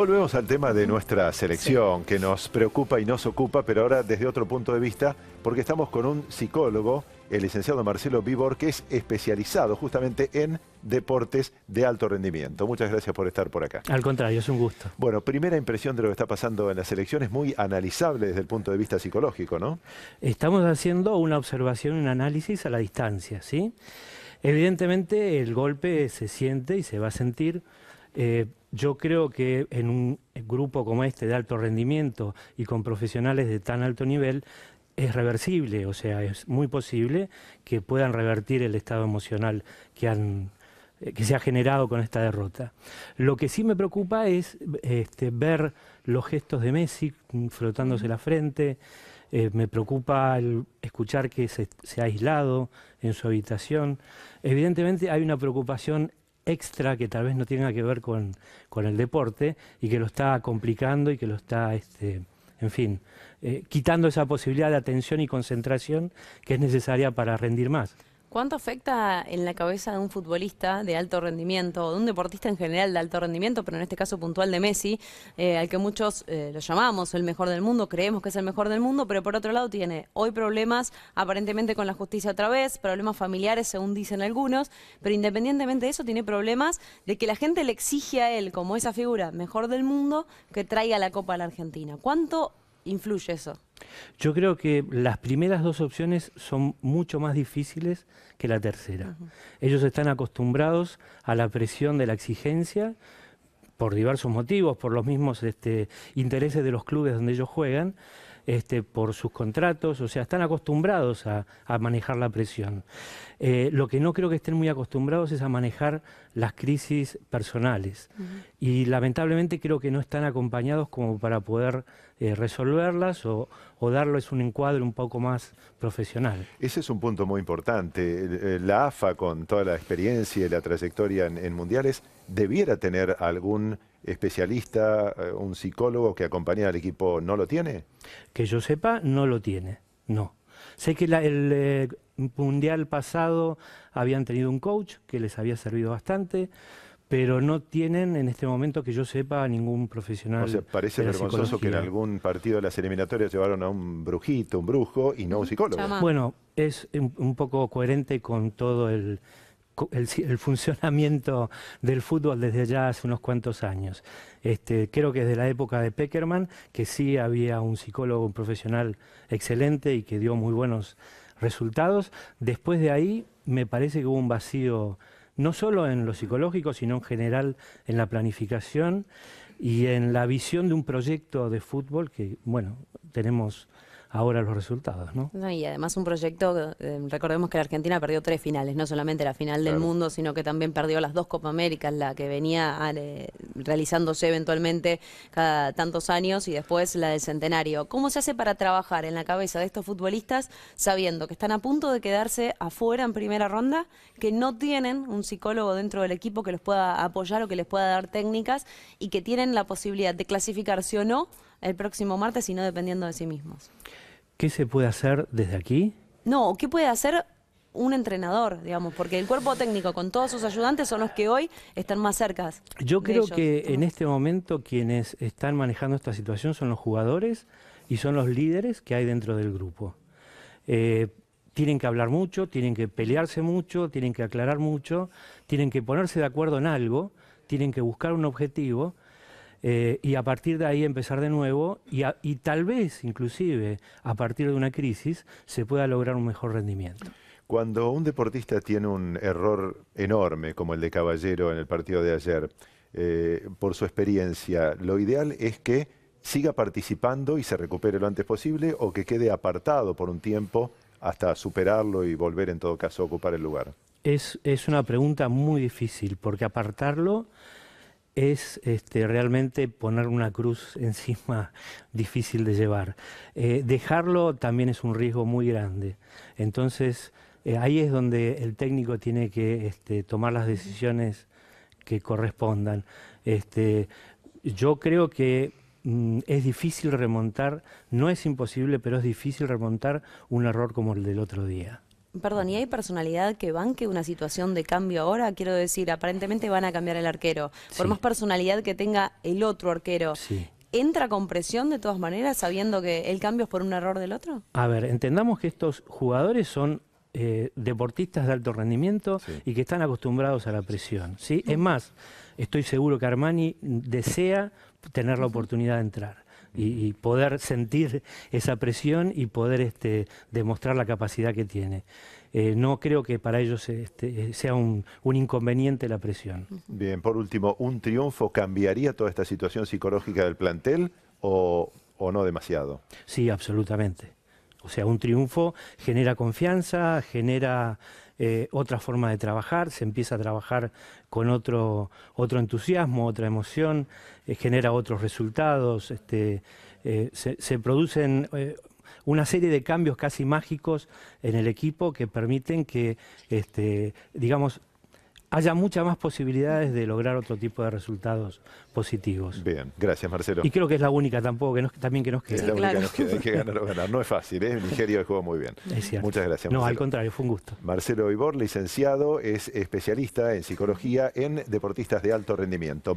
Volvemos al tema de nuestra selección, que nos preocupa y nos ocupa, pero ahora desde otro punto de vista, porque estamos con un psicólogo, el licenciado Marcelo Víbor, que es especializado justamente en deportes de alto rendimiento. Muchas gracias por estar por acá. Al contrario, es un gusto. Bueno, primera impresión de lo que está pasando en la selección es muy analizable desde el punto de vista psicológico, ¿no? Estamos haciendo una observación, un análisis a la distancia, ¿sí? Evidentemente el golpe se siente y se va a sentir. Eh, yo creo que en un grupo como este de alto rendimiento y con profesionales de tan alto nivel, es reversible, o sea, es muy posible que puedan revertir el estado emocional que han eh, que se ha generado con esta derrota. Lo que sí me preocupa es este, ver los gestos de Messi mm, frotándose la frente, eh, me preocupa el escuchar que se, se, ha aislado en su habitación. Evidentemente hay una preocupación extra que tal vez no tenga que ver con, el deporte y que lo está complicando y que lo está, este, en fin, eh, quitando esa posibilidad de atención y concentración que es necesaria para rendir más. ¿Cuánto afecta en la cabeza de un futbolista de alto rendimiento, o de un deportista en general de alto rendimiento, pero en este caso puntual de Messi, eh, al que muchos eh, lo llamamos el mejor del mundo, creemos que es el mejor del mundo, pero por otro lado tiene hoy problemas aparentemente con la justicia otra vez, problemas familiares según dicen algunos, pero independientemente de eso tiene problemas de que la gente le exige a él como esa figura mejor del mundo que traiga la Copa a la Argentina. ¿Cuánto influye eso? Yo creo que las primeras dos opciones son mucho más difíciles que la tercera. Ellos están acostumbrados a la presión de la exigencia por diversos motivos, por los mismos este, intereses de los clubes donde ellos juegan. Este, por sus contratos, o sea, están acostumbrados a, manejar la presión. Eh, lo que no creo que estén muy acostumbrados es a manejar las crisis personales y lamentablemente creo que no están acompañados como para poder eh, resolverlas o, darles un encuadre un poco más profesional. Ese es un punto muy importante. La AFA, con toda la experiencia y la trayectoria en mundiales, debiera tener algún especialista, eh, un psicólogo que acompaña al equipo, no lo tiene? Que yo sepa, no lo tiene, no. Sé que el eh, mundial pasado habían tenido un coach que les había servido bastante, pero no tienen en este momento que yo sepa ningún profesional. O sea, parece vergonzoso que en algún partido de las eliminatorias llevaron a un brujito, un brujo y no un mm, psicólogo. Bueno, es un poco coherente con todo el el, funcionamiento del fútbol desde ya hace unos cuantos años. Este, creo que desde la época de Peckerman, que sí había un psicólogo un profesional excelente y que dio muy buenos resultados. Después de ahí, me parece que hubo un vacío, no solo en lo psicológico, sino en general en la planificación y en la visión de un proyecto de fútbol que, bueno, tenemos ahora los resultados. ¿no? y además un proyecto, eh, recordemos que la Argentina perdió tres finales, no solamente la final del mundo, sino que también perdió las dos Copa Américas, la que venía eh, realizándose eventualmente cada tantos años y después la del centenario. ¿Cómo se hace para trabajar en la cabeza de estos futbolistas sabiendo que están a punto de quedarse afuera en primera ronda, que no tienen un psicólogo dentro del equipo que los pueda apoyar o que les pueda dar técnicas y que tienen la posibilidad de clasificarse o no el próximo martes sino no dependiendo de sí mismos. ¿Qué se puede hacer desde aquí? No, ¿qué puede hacer un entrenador, digamos? Porque el cuerpo técnico con todos sus ayudantes son los que hoy están más cerca. Yo creo que en este momento quienes están manejando esta situación son los jugadores y son los líderes que hay dentro del grupo. Eh, tienen que hablar mucho, tienen que pelearse mucho, tienen que aclarar mucho, tienen que ponerse de acuerdo en algo, tienen que buscar un objetivo eh, y a partir de ahí empezar de nuevo y, tal vez inclusive a partir de una crisis se pueda lograr un mejor rendimiento. Cuando un deportista tiene un error enorme como el de Caballero en el partido de ayer, eh, por su experiencia, lo ideal es que siga participando y se recupere lo antes posible o que quede apartado por un tiempo hasta superarlo y volver en todo caso a ocupar el lugar? Es, es una pregunta muy difícil porque apartarlo es este, realmente poner una cruz encima difícil de llevar. Eh, dejarlo también es un riesgo muy grande. Entonces, eh, ahí es donde el técnico tiene que este, tomar las decisiones que correspondan. Este, yo creo que mm, es difícil remontar, no es imposible, pero es difícil remontar un error como el del otro día. Perdón, ¿y hay personalidad que banque una situación de cambio ahora? Quiero decir, aparentemente van a cambiar el arquero. Por más personalidad que tenga el otro arquero, ¿entra con presión de todas maneras sabiendo que el cambio es por un error del otro? A ver, entendamos que estos jugadores son eh, deportistas de alto rendimiento y que están acostumbrados a la presión. ¿sí? Es más, estoy seguro que Armani desea tener la oportunidad de entrar y, poder sentir esa presión y poder este, demostrar la capacidad que tiene. Eh, no creo que para ellos este, sea un, inconveniente la presión. Bien, por último, ¿un triunfo cambiaría toda esta situación psicológica del plantel o no demasiado? Sí, absolutamente. O sea, un triunfo genera confianza, genera eh, otra forma de trabajar, se empieza a trabajar con otro, otro entusiasmo, otra emoción, eh, genera otros resultados, este, eh, se, se, producen una serie de cambios casi mágicos en el equipo que permiten que, este, digamos, haya muchas más posibilidades de lograr otro tipo de resultados positivos. Bien, gracias Marcelo. Y creo que es la única tampoco, que también que nos queda. Es que No es fácil, ¿eh? Nigeria jugó muy bien. Muchas gracias. No, al contrario, fue un gusto. Marcelo Ibor, licenciado, es especialista en psicología en deportistas de alto rendimiento.